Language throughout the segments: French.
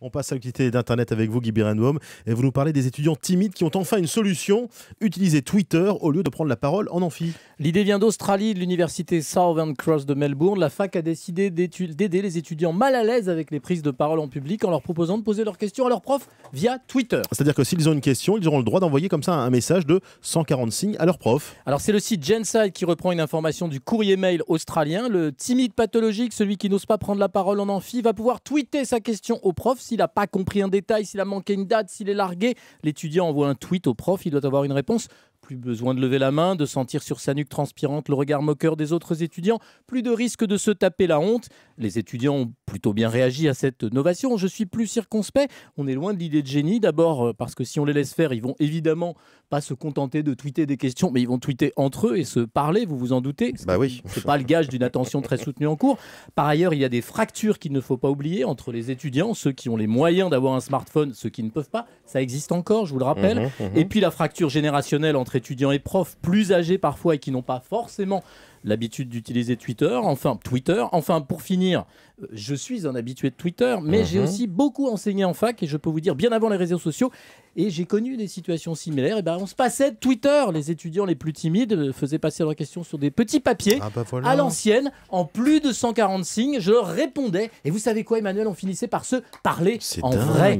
On passe à l'utilité d'Internet avec vous, Guy Birenbaum, et vous nous parlez des étudiants timides qui ont enfin une solution, utiliser Twitter au lieu de prendre la parole en amphi. L'idée vient d'Australie, de l'université Southern Cross de Melbourne. La fac a décidé d'aider les étudiants mal à l'aise avec les prises de parole en public en leur proposant de poser leurs questions à leurs profs via Twitter. C'est-à-dire que s'ils ont une question, ils auront le droit d'envoyer comme ça un message de 140 signes à leur prof. Alors c'est le site Genside qui reprend une information du courrier mail australien. Le timide pathologique, celui qui n'ose pas prendre la parole en amphi, va pouvoir tweeter sa question au prof s'il n'a pas compris un détail, s'il a manqué une date, s'il est largué. L'étudiant envoie un tweet au prof, il doit avoir une réponse plus besoin de lever la main, de sentir sur sa nuque transpirante le regard moqueur des autres étudiants, plus de risque de se taper la honte. Les étudiants ont plutôt bien réagi à cette novation. Je suis plus circonspect. On est loin de l'idée de génie, d'abord euh, parce que si on les laisse faire, ils vont évidemment pas se contenter de tweeter des questions, mais ils vont tweeter entre eux et se parler, vous vous en doutez. Ce bah oui. pas le gage d'une attention très soutenue en cours. Par ailleurs, il y a des fractures qu'il ne faut pas oublier entre les étudiants, ceux qui ont les moyens d'avoir un smartphone, ceux qui ne peuvent pas. Ça existe encore, je vous le rappelle. Mmh, mmh, mmh. Et puis la fracture générationnelle entre étudiants et profs, plus âgés parfois et qui n'ont pas forcément l'habitude d'utiliser Twitter. Enfin, Twitter. Enfin, pour finir, euh, je suis un habitué de Twitter, mais j'ai mhm. aussi beaucoup enseigné en fac et je peux vous dire, bien avant les réseaux sociaux, et j'ai connu des situations similaires. Et eh ben, on se passait Twitter. Les étudiants les plus timides euh, faisaient passer leurs questions sur des petits papiers ah, bah à l'ancienne, en plus de 140 signes. Je leur répondais. Et vous savez quoi, Emmanuel On finissait par se parler en vrai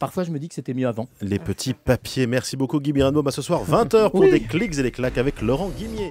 parfois je me dis que c'était mieux avant. Les petits papiers. Merci beaucoup Guy mais À bah, ce soir, 20h pour des clics et des claques avec Laurent Guimier.